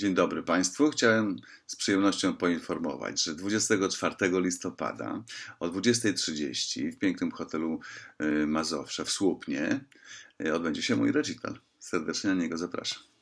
Dzień dobry Państwu. Chciałem z przyjemnością poinformować, że 24 listopada o 20.30 w pięknym hotelu y, Mazowsze w Słupnie y, odbędzie się mój recital. Serdecznie na niego zapraszam.